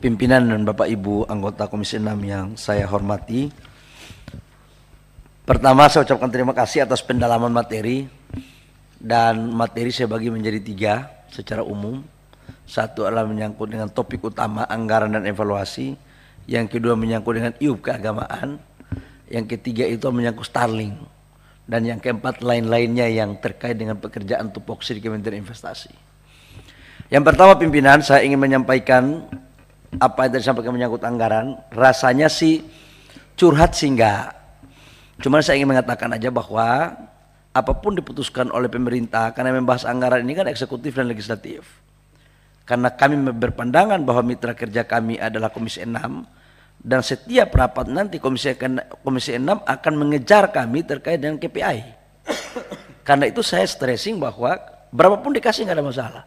pimpinan dan Bapak Ibu anggota Komisi 6 yang saya hormati. Pertama saya ucapkan terima kasih atas pendalaman materi dan materi saya bagi menjadi tiga secara umum. Satu adalah menyangkut dengan topik utama anggaran dan evaluasi, yang kedua menyangkut dengan iup keagamaan, yang ketiga itu menyangkut Starling, dan yang keempat lain-lainnya yang terkait dengan pekerjaan tupoksi di Kementerian Investasi. Yang pertama pimpinan saya ingin menyampaikan apa yang tadi sampaikan menyangkut anggaran, rasanya sih curhat sih enggak. Cuman saya ingin mengatakan aja bahwa apapun diputuskan oleh pemerintah karena membahas anggaran ini kan eksekutif dan legislatif. Karena kami berpandangan bahwa mitra kerja kami adalah Komisi 6 dan setiap rapat nanti Komisi Komisi 6 akan mengejar kami terkait dengan KPI. Karena itu saya stressing bahwa berapapun dikasih nggak ada masalah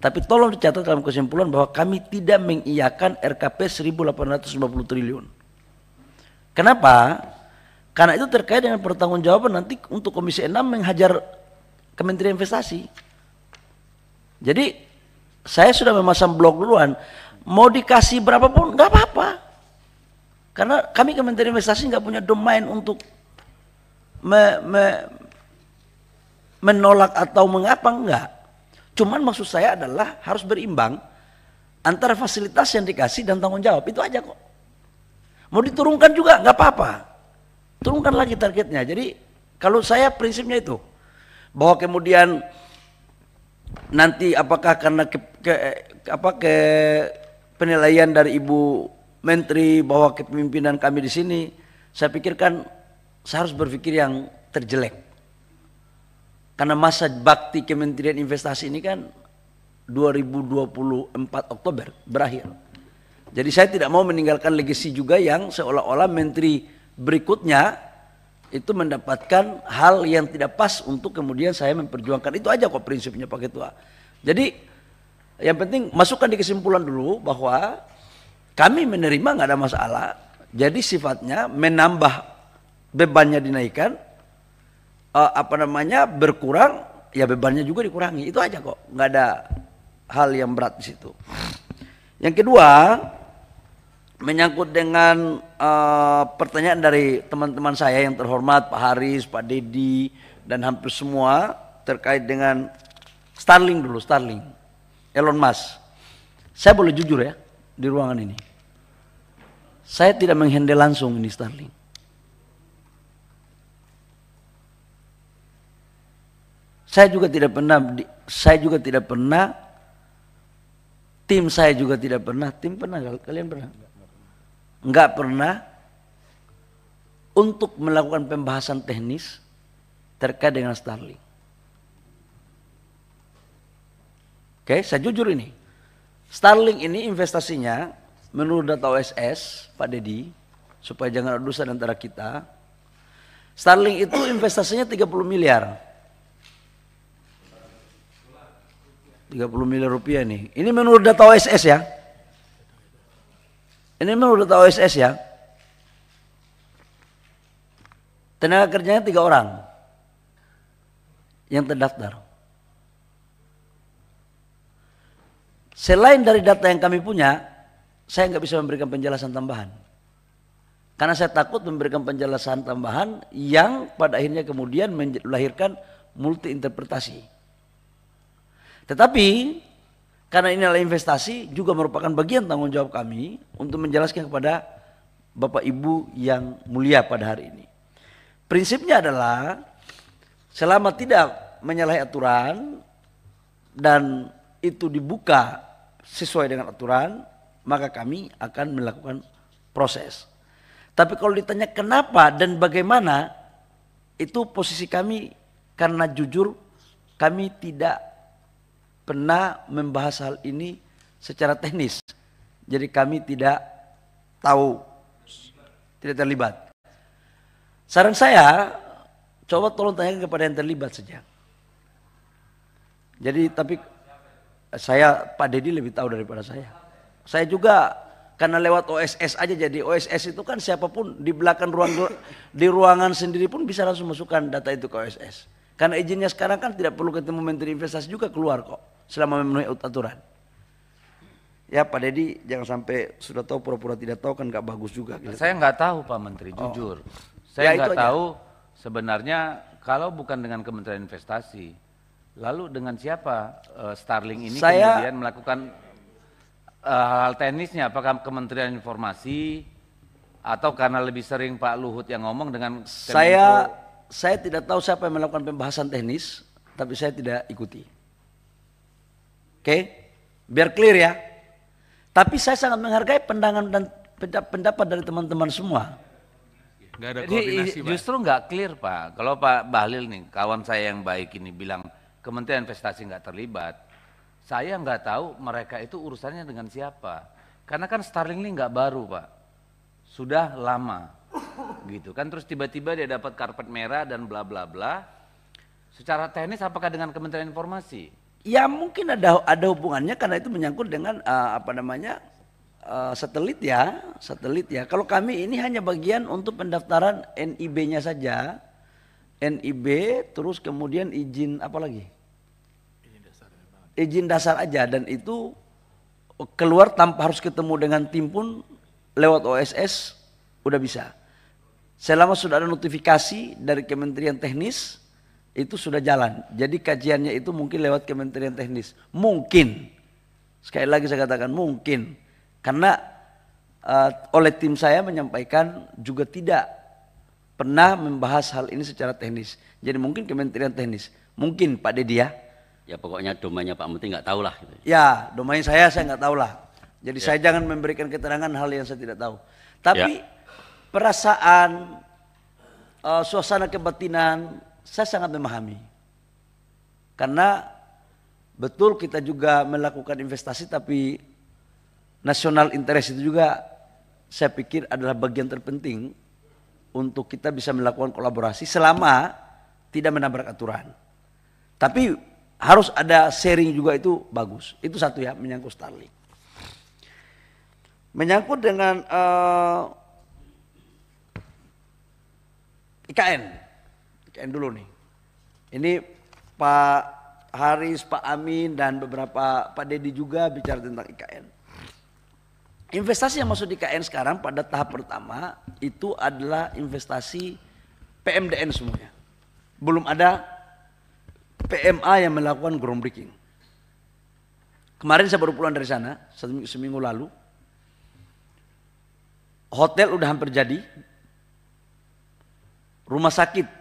tapi tolong dicatat dalam kesimpulan bahwa kami tidak mengiyakan RKP 1850 triliun. Kenapa? Karena itu terkait dengan pertanggungjawaban nanti untuk Komisi 6 menghajar Kementerian Investasi. Jadi saya sudah memasang blok duluan, mau dikasih berapapun nggak apa-apa. Karena kami Kementerian Investasi nggak punya domain untuk me, me, menolak atau mengapa enggak Cuman maksud saya adalah harus berimbang antara fasilitas yang dikasih dan tanggung jawab. Itu aja kok. Mau diturunkan juga nggak apa-apa. Turunkan lagi targetnya. Jadi kalau saya prinsipnya itu bahwa kemudian nanti apakah karena ke, ke, apa ke penilaian dari Ibu Menteri bahwa kepemimpinan kami di sini, saya pikirkan saya harus berpikir yang terjelek. Karena masa bakti Kementerian Investasi ini kan 2024 Oktober berakhir. Jadi saya tidak mau meninggalkan legasi juga yang seolah-olah menteri berikutnya itu mendapatkan hal yang tidak pas untuk kemudian saya memperjuangkan. Itu aja kok prinsipnya Pak Ketua. Jadi yang penting masukkan di kesimpulan dulu bahwa kami menerima nggak ada masalah. Jadi sifatnya menambah bebannya dinaikkan, uh, apa namanya berkurang, ya bebannya juga dikurangi. Itu aja kok, nggak ada hal yang berat di situ. Yang kedua, menyangkut dengan uh, pertanyaan dari teman-teman saya yang terhormat Pak Haris, Pak Dedi dan hampir semua terkait dengan Starling dulu, Starling Elon Musk. Saya boleh jujur ya di ruangan ini. Saya tidak menghendel langsung ini Starling Saya juga tidak pernah saya juga tidak pernah tim saya juga tidak pernah, tim pernah kalian pernah? Enggak pernah untuk melakukan pembahasan teknis terkait dengan Starlink. Oke, saya jujur ini. Starlink ini investasinya menurut data OSS Pak Dedi supaya jangan ada antara kita. Starlink itu investasinya 30 miliar. 30 miliar rupiah nih. Ini menurut data OSS ya. Ini menurut data OSS ya. Tenaga kerjanya tiga orang yang terdaftar. Selain dari data yang kami punya, saya nggak bisa memberikan penjelasan tambahan. Karena saya takut memberikan penjelasan tambahan yang pada akhirnya kemudian melahirkan multi interpretasi. Tetapi karena ini adalah investasi juga merupakan bagian tanggung jawab kami untuk menjelaskan kepada Bapak Ibu yang mulia pada hari ini. Prinsipnya adalah selama tidak menyalahi aturan dan itu dibuka sesuai dengan aturan, maka kami akan melakukan proses. Tapi kalau ditanya kenapa dan bagaimana, itu posisi kami karena jujur kami tidak pernah membahas hal ini secara teknis. Jadi kami tidak tahu, tidak terlibat. Saran saya, coba tolong tanyakan kepada yang terlibat saja. Jadi tapi saya Pak Dedi lebih tahu daripada saya. Saya juga karena lewat OSS aja jadi OSS itu kan siapapun di belakang ruang di ruangan sendiri pun bisa langsung masukkan data itu ke OSS. Karena izinnya sekarang kan tidak perlu ketemu Menteri Investasi juga keluar kok selama memenuhi aturan. Ya Pak Deddy, jangan sampai sudah tahu pura-pura tidak tahu kan nggak bagus juga. Gitu. Saya nggak tahu Pak Menteri oh. jujur. Ya, saya nggak tahu aja. sebenarnya kalau bukan dengan Kementerian Investasi, lalu dengan siapa uh, eh, Starling ini saya, kemudian melakukan hal-hal eh, uh, teknisnya? Apakah Kementerian Informasi atau karena lebih sering Pak Luhut yang ngomong dengan Kemenko? saya saya tidak tahu siapa yang melakukan pembahasan teknis, tapi saya tidak ikuti. Oke? Okay? Biar clear ya. Tapi saya sangat menghargai pendangan dan pendapat dari teman-teman semua. Gak ada Jadi justru nggak clear Pak. Kalau Pak Bahlil nih, kawan saya yang baik ini bilang Kementerian Investasi nggak terlibat. Saya nggak tahu mereka itu urusannya dengan siapa. Karena kan Starling ini nggak baru Pak. Sudah lama gitu kan terus tiba-tiba dia dapat karpet merah dan bla bla bla secara teknis apakah dengan Kementerian Informasi Ya mungkin ada ada hubungannya karena itu menyangkut dengan uh, apa namanya uh, satelit ya, satelit ya. Kalau kami ini hanya bagian untuk pendaftaran NIB-nya saja, NIB terus kemudian izin apa lagi? Izin dasar, izin dasar aja dan itu keluar tanpa harus ketemu dengan tim pun lewat OSS udah bisa. Selama sudah ada notifikasi dari Kementerian Teknis, itu sudah jalan. Jadi kajiannya itu mungkin lewat Kementerian Teknis. Mungkin. Sekali lagi saya katakan mungkin. Karena uh, oleh tim saya menyampaikan juga tidak pernah membahas hal ini secara teknis. Jadi mungkin Kementerian Teknis. Mungkin Pak Dedi ya. Ya pokoknya domainnya Pak Menteri nggak tahu lah. Ya domain saya saya nggak tahu lah. Jadi ya. saya jangan memberikan keterangan hal yang saya tidak tahu. Tapi ya. perasaan, uh, suasana kebatinan, saya sangat memahami. Karena betul kita juga melakukan investasi tapi nasional interest itu juga saya pikir adalah bagian terpenting untuk kita bisa melakukan kolaborasi selama tidak menabrak aturan. Tapi harus ada sharing juga itu bagus. Itu satu ya menyangkut Starlink. Menyangkut dengan uh, eh, IKN. SKN dulu nih. Ini Pak Haris, Pak Amin, dan beberapa Pak Dedi juga bicara tentang IKN. Investasi yang masuk di IKN sekarang pada tahap pertama itu adalah investasi PMDN semuanya. Belum ada PMA yang melakukan groundbreaking. Kemarin saya baru pulang dari sana, seminggu lalu. Hotel udah hampir jadi. Rumah sakit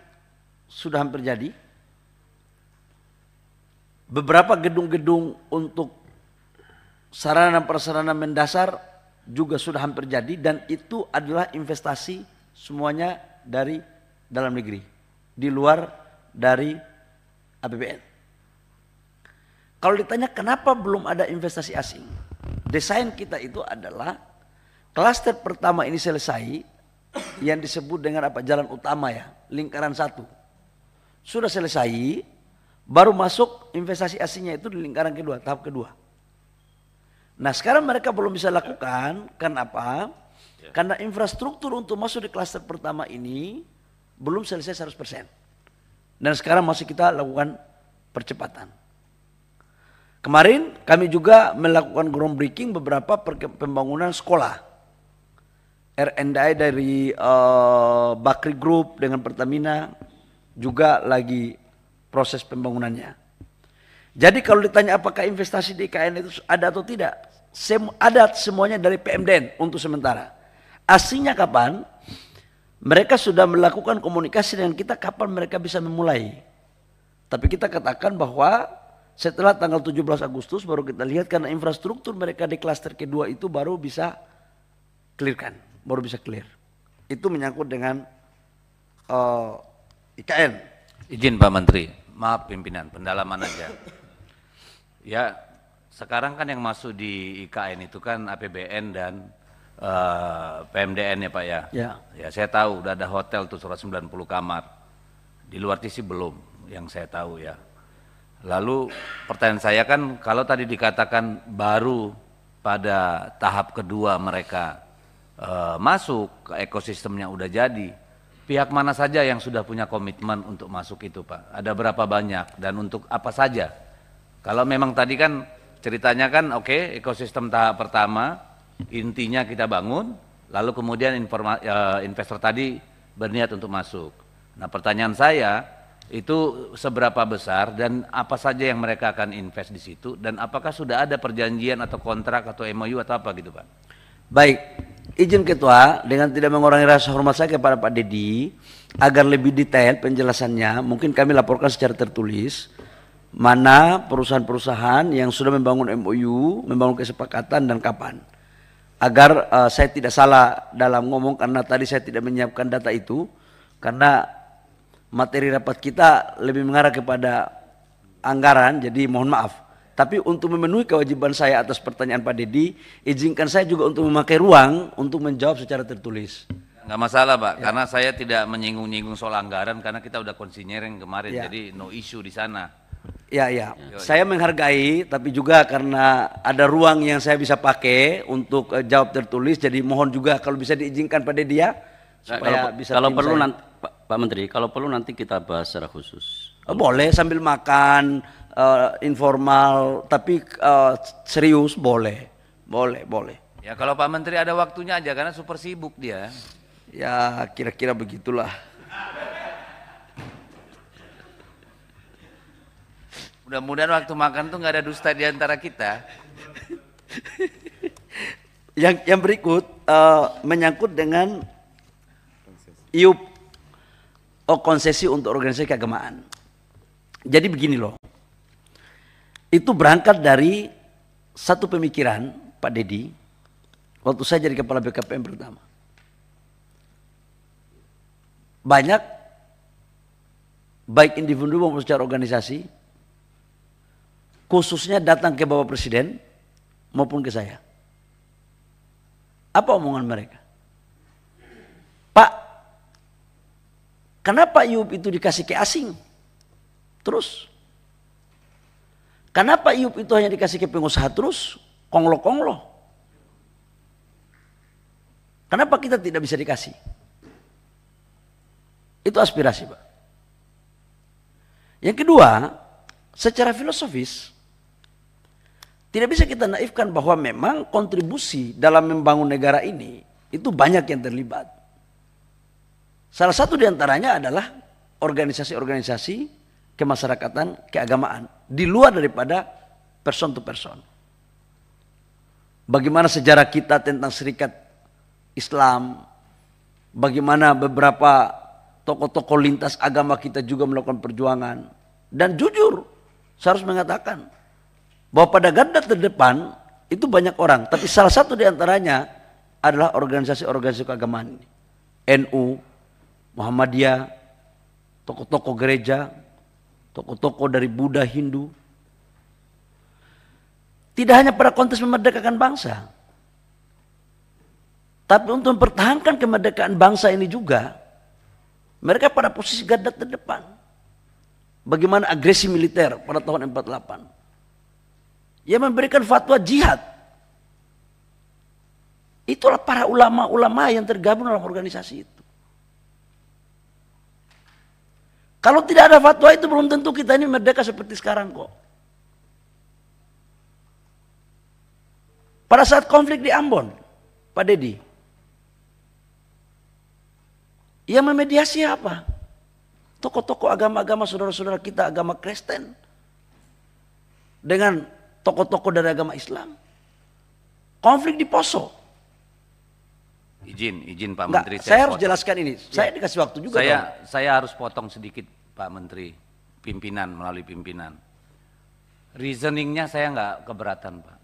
sudah hampir jadi. Beberapa gedung-gedung untuk sarana prasarana mendasar juga sudah hampir jadi dan itu adalah investasi semuanya dari dalam negeri, di luar dari APBN. Kalau ditanya kenapa belum ada investasi asing? Desain kita itu adalah klaster pertama ini selesai yang disebut dengan apa jalan utama ya, lingkaran satu sudah selesai, baru masuk investasi aslinya itu di lingkaran kedua, tahap kedua. Nah sekarang mereka belum bisa lakukan, karena apa? Ya. Karena infrastruktur untuk masuk di klaster pertama ini belum selesai 100%. Dan sekarang masih kita lakukan percepatan. Kemarin kami juga melakukan groundbreaking beberapa pembangunan sekolah. R&I dari uh, Bakri Group dengan Pertamina, juga lagi proses pembangunannya. Jadi kalau ditanya apakah investasi di IKN itu ada atau tidak, sem ada semuanya dari PMDN untuk sementara. Aslinya kapan? Mereka sudah melakukan komunikasi dengan kita kapan mereka bisa memulai. Tapi kita katakan bahwa setelah tanggal 17 Agustus baru kita lihat karena infrastruktur mereka di klaster kedua itu baru bisa clearkan, baru bisa clear. Itu menyangkut dengan uh, IKN. Izin Pak Menteri, maaf pimpinan, pendalaman aja. ya, sekarang kan yang masuk di IKN itu kan APBN dan uh, eh, PMDN ya Pak ya. Ya. Ya saya tahu udah ada hotel tuh 190 kamar. Di luar TC belum yang saya tahu ya. Lalu pertanyaan saya kan kalau tadi dikatakan baru pada tahap kedua mereka uh, masuk ke ekosistemnya udah jadi, Pihak mana saja yang sudah punya komitmen untuk masuk itu Pak? Ada berapa banyak dan untuk apa saja? Kalau memang tadi kan ceritanya kan oke okay, ekosistem tahap pertama intinya kita bangun lalu kemudian informa, eh, investor tadi berniat untuk masuk. Nah pertanyaan saya itu seberapa besar dan apa saja yang mereka akan invest di situ dan apakah sudah ada perjanjian atau kontrak atau MOU atau apa gitu Pak? Baik, Izin Ketua, dengan tidak mengurangi rasa hormat saya kepada Pak Dedi, agar lebih detail penjelasannya, mungkin kami laporkan secara tertulis mana perusahaan-perusahaan yang sudah membangun MOU, membangun kesepakatan dan kapan. Agar uh, saya tidak salah dalam ngomong karena tadi saya tidak menyiapkan data itu karena materi rapat kita lebih mengarah kepada anggaran, jadi mohon maaf tapi untuk memenuhi kewajiban saya atas pertanyaan Pak Dedi, izinkan saya juga untuk memakai ruang untuk menjawab secara tertulis. Enggak masalah, Pak, ya. karena saya tidak menyinggung-nyinggung soal anggaran karena kita udah konsinyering kemarin, ya. jadi no issue di sana. Ya, ya, Saya menghargai, tapi juga karena ada ruang yang saya bisa pakai untuk uh, jawab tertulis, jadi mohon juga kalau bisa diizinkan pada ya, dia nah, supaya kalau, bisa. Kalau perlu saya. nanti, Pak, Pak Menteri, kalau perlu nanti kita bahas secara khusus. Oh, boleh sambil makan, uh, informal tapi uh, serius boleh boleh boleh ya kalau Pak Menteri ada waktunya aja karena super sibuk dia ya kira-kira begitulah mudah-mudahan waktu makan tuh nggak ada dusta di antara kita yang yang berikut uh, menyangkut dengan iup oh konsesi untuk organisasi keagamaan jadi begini loh itu berangkat dari satu pemikiran Pak Dedi waktu saya jadi kepala BKPM pertama. Banyak baik individu maupun secara organisasi khususnya datang ke Bapak Presiden maupun ke saya. Apa omongan mereka? Pak, kenapa Yub itu dikasih ke asing? Terus Kenapa Iyub itu hanya dikasih ke pengusaha terus? Konglo-konglo. Kenapa kita tidak bisa dikasih? Itu aspirasi, Pak. Yang kedua, secara filosofis, tidak bisa kita naifkan bahwa memang kontribusi dalam membangun negara ini itu banyak yang terlibat. Salah satu diantaranya adalah organisasi-organisasi kemasyarakatan, keagamaan. Di luar daripada person to person. Bagaimana sejarah kita tentang serikat Islam, bagaimana beberapa tokoh-tokoh lintas agama kita juga melakukan perjuangan. Dan jujur, saya harus mengatakan bahwa pada garda terdepan itu banyak orang. Tapi salah satu di antaranya adalah organisasi-organisasi keagamaan. NU, Muhammadiyah, tokoh-tokoh gereja, tokoh-tokoh dari Buddha, Hindu. Tidak hanya pada kontes memerdekakan bangsa, tapi untuk mempertahankan kemerdekaan bangsa ini juga, mereka pada posisi garda terdepan. Bagaimana agresi militer pada tahun 48. Ia memberikan fatwa jihad. Itulah para ulama-ulama yang tergabung dalam organisasi itu. Kalau tidak ada fatwa itu belum tentu kita ini merdeka seperti sekarang kok. Pada saat konflik di Ambon, Pak Dedi, yang memediasi apa? Tokoh-tokoh agama-agama saudara-saudara kita agama Kristen dengan tokoh-tokoh dari agama Islam. Konflik di Poso. Izin, izin Pak Menteri. saya, saya harus potong. jelaskan ini. Ya. Saya dikasih waktu juga. Saya, dong. saya harus potong sedikit Pak Menteri, pimpinan melalui pimpinan. Reasoningnya saya nggak keberatan Pak.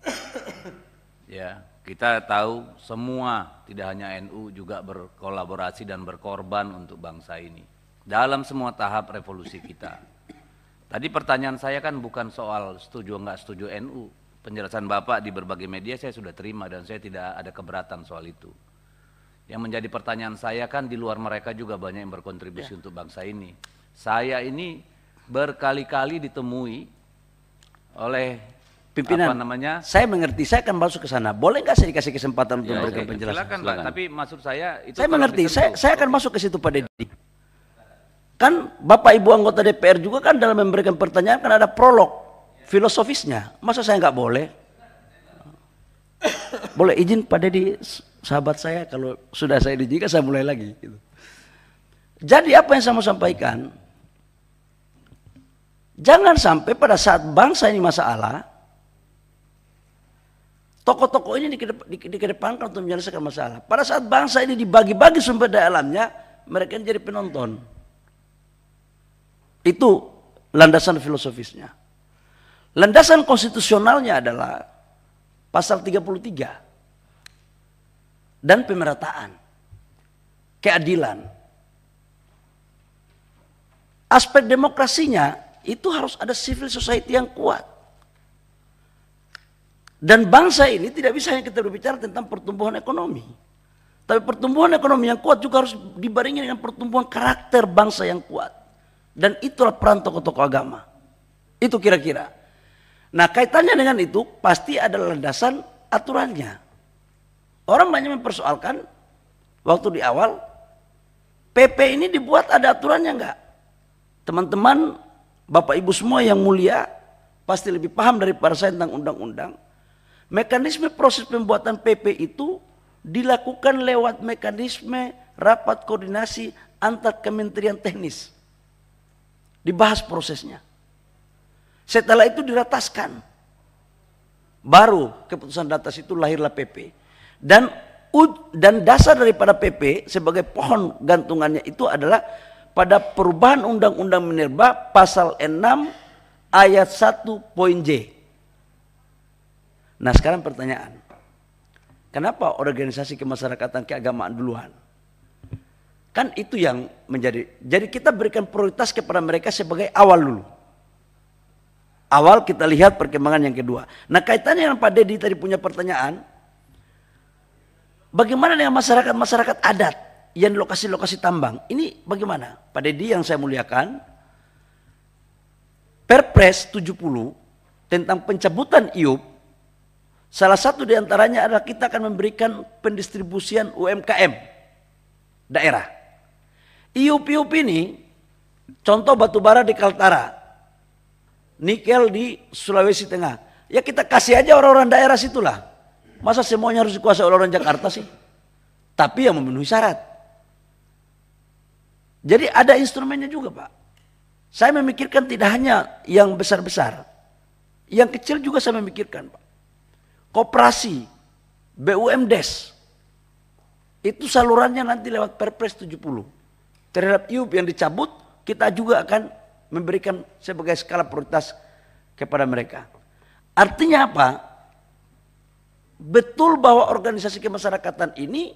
ya, kita tahu semua tidak hanya NU juga berkolaborasi dan berkorban untuk bangsa ini dalam semua tahap revolusi kita. Tadi pertanyaan saya kan bukan soal setuju nggak setuju NU. Penjelasan Bapak di berbagai media saya sudah terima dan saya tidak ada keberatan soal itu. Yang menjadi pertanyaan saya kan di luar mereka juga banyak yang berkontribusi ya. untuk bangsa ini. Saya ini berkali-kali ditemui oleh pimpinan apa namanya? Saya mengerti, saya akan masuk ke sana. Boleh nggak saya dikasih kesempatan ya, untuk iya, memberikan ya, penjelasan? Silakan, silakan. Pak, tapi maksud saya itu Saya mengerti, saya, saya akan masuk ke situ Pak Deddy. Kan Bapak Ibu anggota DPR juga kan dalam memberikan pertanyaan kan ada prolog filosofisnya. Masa saya nggak boleh? Boleh izin pada di sahabat saya kalau sudah saya dijika saya mulai lagi gitu. Jadi apa yang saya mau sampaikan? Jangan sampai pada saat bangsa ini masalah, tokoh-tokoh ini dikedepankan untuk menyelesaikan masalah. Pada saat bangsa ini dibagi-bagi sumber daya alamnya, mereka jadi penonton. Itu landasan filosofisnya. Landasan konstitusionalnya adalah pasal 33 dan pemerataan, keadilan. Aspek demokrasinya itu harus ada civil society yang kuat. Dan bangsa ini tidak bisa hanya kita berbicara tentang pertumbuhan ekonomi. Tapi pertumbuhan ekonomi yang kuat juga harus dibarengi dengan pertumbuhan karakter bangsa yang kuat. Dan itulah peran tokoh-tokoh agama. Itu kira-kira. Nah kaitannya dengan itu pasti ada landasan aturannya. Orang banyak mempersoalkan waktu di awal PP ini dibuat ada aturannya enggak? Teman-teman, Bapak Ibu semua yang mulia pasti lebih paham daripada saya tentang undang-undang. Mekanisme proses pembuatan PP itu dilakukan lewat mekanisme rapat koordinasi antar kementerian teknis. Dibahas prosesnya. Setelah itu dirataskan. Baru keputusan datas itu lahirlah PP. Dan dan dasar daripada PP sebagai pohon gantungannya itu adalah pada perubahan Undang-Undang Minerba pasal 6 ayat 1 poin J. Nah sekarang pertanyaan, kenapa organisasi kemasyarakatan keagamaan duluan? Kan itu yang menjadi, jadi kita berikan prioritas kepada mereka sebagai awal dulu. Awal kita lihat perkembangan yang kedua. Nah kaitannya dengan Pak Deddy tadi punya pertanyaan, Bagaimana dengan masyarakat-masyarakat adat yang lokasi-lokasi tambang? Ini bagaimana? Pak Deddy yang saya muliakan, Perpres 70 tentang pencabutan IUP, salah satu diantaranya adalah kita akan memberikan pendistribusian UMKM daerah. IUP-IUP ini, contoh batubara di Kaltara, nikel di Sulawesi Tengah. Ya kita kasih aja orang-orang daerah situlah Masa semuanya harus dikuasai oleh orang Jakarta sih? Tapi yang memenuhi syarat. Jadi ada instrumennya juga Pak. Saya memikirkan tidak hanya yang besar-besar. Yang kecil juga saya memikirkan Pak. Koperasi, BUMDes. Itu salurannya nanti lewat Perpres 70. Terhadap IUP yang dicabut, kita juga akan memberikan sebagai skala prioritas kepada mereka. Artinya apa? Betul bahwa organisasi kemasyarakatan ini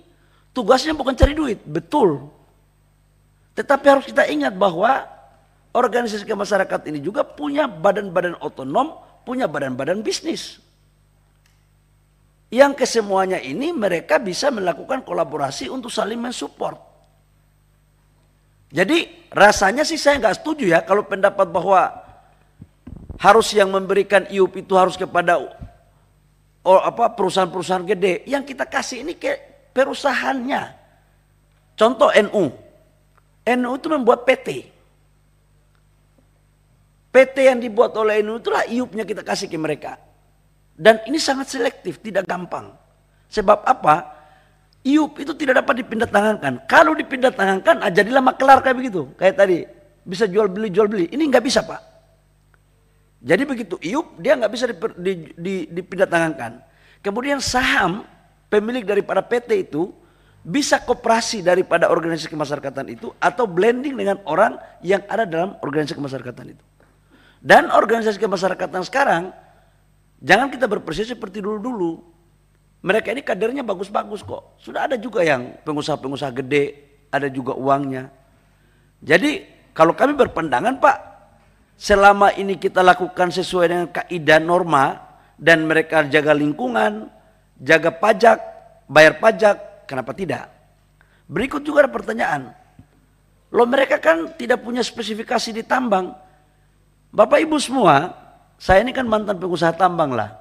tugasnya bukan cari duit, betul. Tetapi harus kita ingat bahwa organisasi kemasyarakatan ini juga punya badan-badan otonom, punya badan-badan bisnis. Yang kesemuanya ini mereka bisa melakukan kolaborasi untuk saling mensupport. Jadi rasanya sih saya nggak setuju ya kalau pendapat bahwa harus yang memberikan IUP itu harus kepada Or oh, apa perusahaan-perusahaan gede. Yang kita kasih ini ke perusahaannya. Contoh NU. NU itu membuat PT. PT yang dibuat oleh NU itulah iupnya kita kasih ke mereka. Dan ini sangat selektif, tidak gampang. Sebab apa? Iup itu tidak dapat dipindah tangankan. Kalau dipindah tangankan, ah, jadilah makelar kayak begitu. Kayak tadi, bisa jual beli, jual beli. Ini nggak bisa Pak. Jadi begitu iup dia nggak bisa diper, di, di, dipindatangankan. Kemudian saham pemilik daripada PT itu bisa kooperasi daripada organisasi kemasyarakatan itu atau blending dengan orang yang ada dalam organisasi kemasyarakatan itu. Dan organisasi kemasyarakatan sekarang jangan kita berpersis seperti dulu-dulu. Mereka ini kadernya bagus-bagus kok. Sudah ada juga yang pengusaha-pengusaha gede, ada juga uangnya. Jadi kalau kami berpendangan Pak, selama ini kita lakukan sesuai dengan kaidah norma dan mereka jaga lingkungan, jaga pajak, bayar pajak, kenapa tidak? Berikut juga ada pertanyaan. Loh mereka kan tidak punya spesifikasi di tambang. Bapak Ibu semua, saya ini kan mantan pengusaha tambang lah.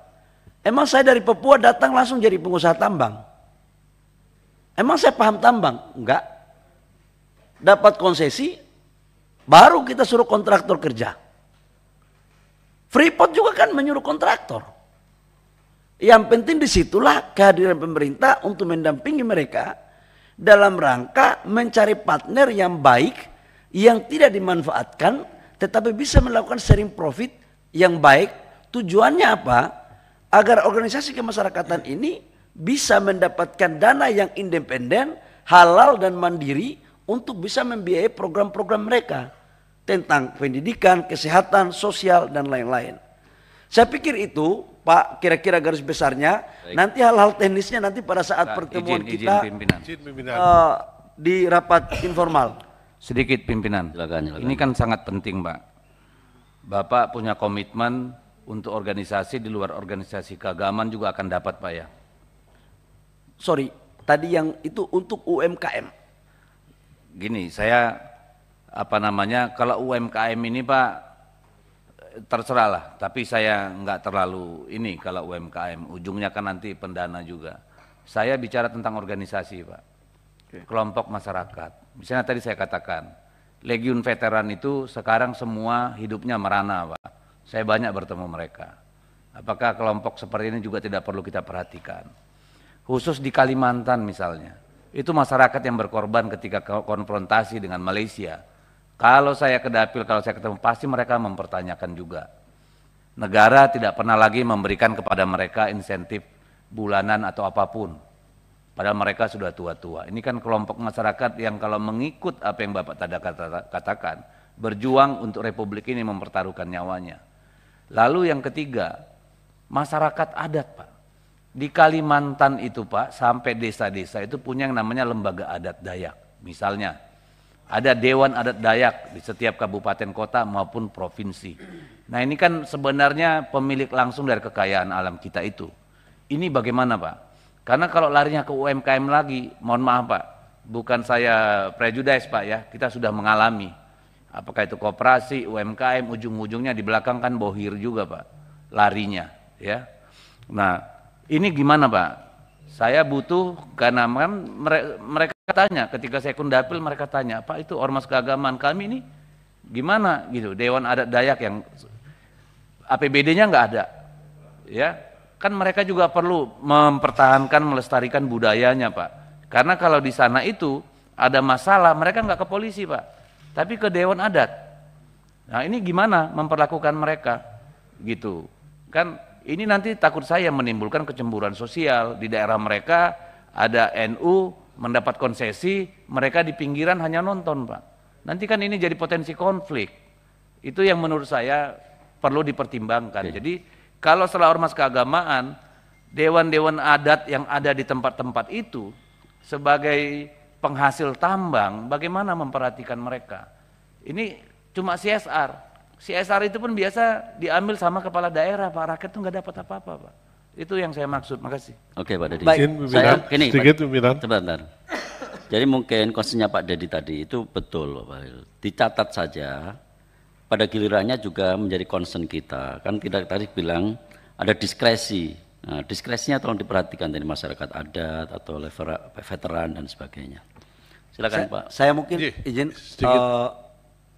Emang saya dari Papua datang langsung jadi pengusaha tambang? Emang saya paham tambang? Enggak. Dapat konsesi, baru kita suruh kontraktor kerja. Freeport juga kan menyuruh kontraktor. Yang penting disitulah kehadiran pemerintah untuk mendampingi mereka dalam rangka mencari partner yang baik, yang tidak dimanfaatkan, tetapi bisa melakukan sharing profit yang baik. Tujuannya apa? Agar organisasi kemasyarakatan ini bisa mendapatkan dana yang independen, halal dan mandiri untuk bisa membiayai program-program mereka tentang pendidikan, kesehatan, sosial, dan lain-lain. Saya pikir itu, Pak, kira-kira garis besarnya. Baik. Nanti hal-hal teknisnya nanti pada saat nah, pertemuan izin, kita izin pimpinan. Uh, di rapat informal. Sedikit pimpinan. Silakan, silakan. Ini kan sangat penting, Pak. Bapak punya komitmen untuk organisasi di luar organisasi keagamaan juga akan dapat, Pak ya. Sorry, tadi yang itu untuk UMKM. Gini, saya apa namanya kalau UMKM ini Pak terserah lah tapi saya nggak terlalu ini kalau UMKM ujungnya kan nanti pendana juga saya bicara tentang organisasi Pak kelompok masyarakat misalnya tadi saya katakan legion veteran itu sekarang semua hidupnya merana Pak saya banyak bertemu mereka apakah kelompok seperti ini juga tidak perlu kita perhatikan khusus di Kalimantan misalnya itu masyarakat yang berkorban ketika konfrontasi dengan Malaysia kalau saya ke dapil, kalau saya ketemu, pasti mereka mempertanyakan juga. Negara tidak pernah lagi memberikan kepada mereka insentif bulanan atau apapun. Padahal mereka sudah tua-tua. Ini kan kelompok masyarakat yang kalau mengikut apa yang Bapak tadi katakan, berjuang untuk Republik ini mempertaruhkan nyawanya. Lalu yang ketiga, masyarakat adat Pak. Di Kalimantan itu Pak, sampai desa-desa itu punya yang namanya lembaga adat Dayak. Misalnya, ada Dewan Adat Dayak di setiap kabupaten kota maupun provinsi. Nah ini kan sebenarnya pemilik langsung dari kekayaan alam kita itu. Ini bagaimana Pak? Karena kalau larinya ke UMKM lagi, mohon maaf Pak, bukan saya prejudis Pak ya, kita sudah mengalami. Apakah itu koperasi, UMKM, ujung-ujungnya di belakang kan bohir juga Pak, larinya ya. Nah ini gimana Pak? Saya butuh karena kan mereka katanya ketika saya kundapil mereka tanya pak itu ormas keagamaan kami ini gimana gitu Dewan Adat Dayak yang APBD-nya nggak ada ya kan mereka juga perlu mempertahankan melestarikan budayanya pak karena kalau di sana itu ada masalah mereka nggak ke polisi pak tapi ke Dewan Adat nah ini gimana memperlakukan mereka gitu kan ini nanti takut saya menimbulkan kecemburuan sosial di daerah mereka ada NU mendapat konsesi, mereka di pinggiran hanya nonton, Pak. Nanti kan ini jadi potensi konflik. Itu yang menurut saya perlu dipertimbangkan. Oke. Jadi kalau setelah ormas keagamaan, dewan-dewan adat yang ada di tempat-tempat itu sebagai penghasil tambang, bagaimana memperhatikan mereka? Ini cuma CSR. CSR itu pun biasa diambil sama kepala daerah, Pak. Rakyat tuh nggak dapat apa-apa, Pak. Itu yang saya maksud. Makasih. Oke, Pak Dedi. Baik. saya, gini, sedikit pimpinan. Sebentar. Jadi mungkin konsennya Pak Dedi tadi itu betul, Pak Dedi. Dicatat saja. Pada gilirannya juga menjadi concern kita. Kan kita tadi bilang ada diskresi. Nah, diskresinya tolong diperhatikan dari masyarakat adat atau level veteran dan sebagainya. Silakan saya, Pak. Saya mungkin Ye, iya, izin uh,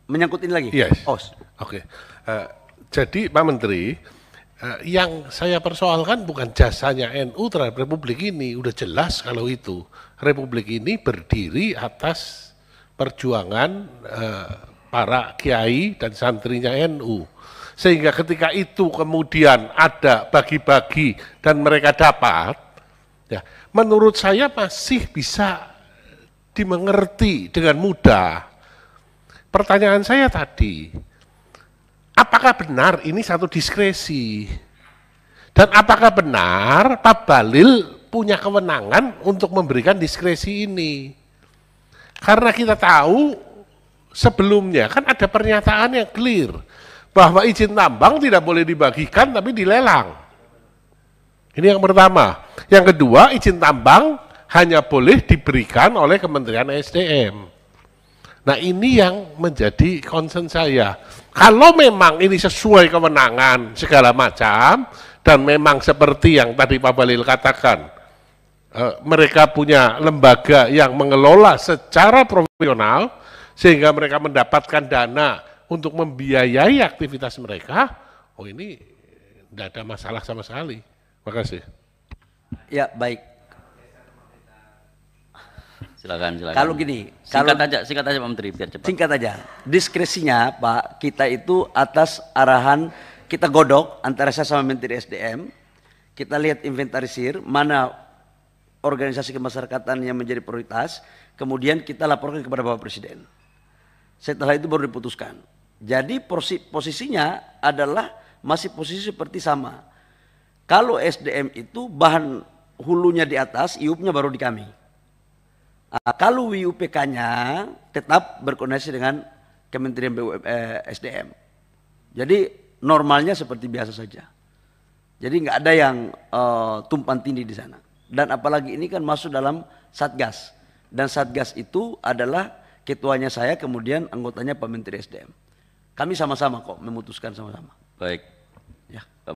menyangkut ini lagi. Yes. Iya. Oh. Oke. Okay. Uh, eh, jadi Pak Menteri, Eh, yang saya persoalkan bukan jasanya NU terhadap republik ini, udah jelas kalau itu. Republik ini berdiri atas perjuangan eh, para kiai dan santrinya NU. Sehingga ketika itu kemudian ada bagi-bagi dan mereka dapat, ya, menurut saya masih bisa dimengerti dengan mudah. Pertanyaan saya tadi, apakah benar ini satu diskresi? Dan apakah benar Pak Balil punya kewenangan untuk memberikan diskresi ini? Karena kita tahu sebelumnya kan ada pernyataan yang clear bahwa izin tambang tidak boleh dibagikan tapi dilelang. Ini yang pertama. Yang kedua, izin tambang hanya boleh diberikan oleh Kementerian SDM. Nah ini yang menjadi concern saya. Kalau memang ini sesuai kewenangan segala macam, dan memang seperti yang tadi Pak Balil katakan, e, mereka punya lembaga yang mengelola secara profesional, sehingga mereka mendapatkan dana untuk membiayai aktivitas mereka, oh ini tidak ada masalah sama sekali. terima kasih Ya, baik. Silakan, silakan. Kalau gini, singkat kalau, aja, singkat aja Pak Menteri biar cepat. Singkat aja. Diskresinya Pak, kita itu atas arahan kita godok antara saya sama Menteri SDM, kita lihat inventarisir mana organisasi kemasyarakatan yang menjadi prioritas, kemudian kita laporkan kepada Bapak Presiden. Setelah itu baru diputuskan. Jadi posisinya adalah masih posisi seperti sama. Kalau SDM itu bahan hulunya di atas, iupnya baru di kami. Eh, kalau WUPK-nya tetap berkoneksi dengan Kementerian BUM, eh, SDM. Jadi normalnya seperti biasa saja. Jadi nggak ada yang uh, eh, tumpang tindih di sana. Dan apalagi ini kan masuk dalam satgas. Dan satgas itu adalah ketuanya saya, kemudian anggotanya Pak Menteri SDM. Kami sama-sama kok memutuskan sama-sama. Baik. Ya.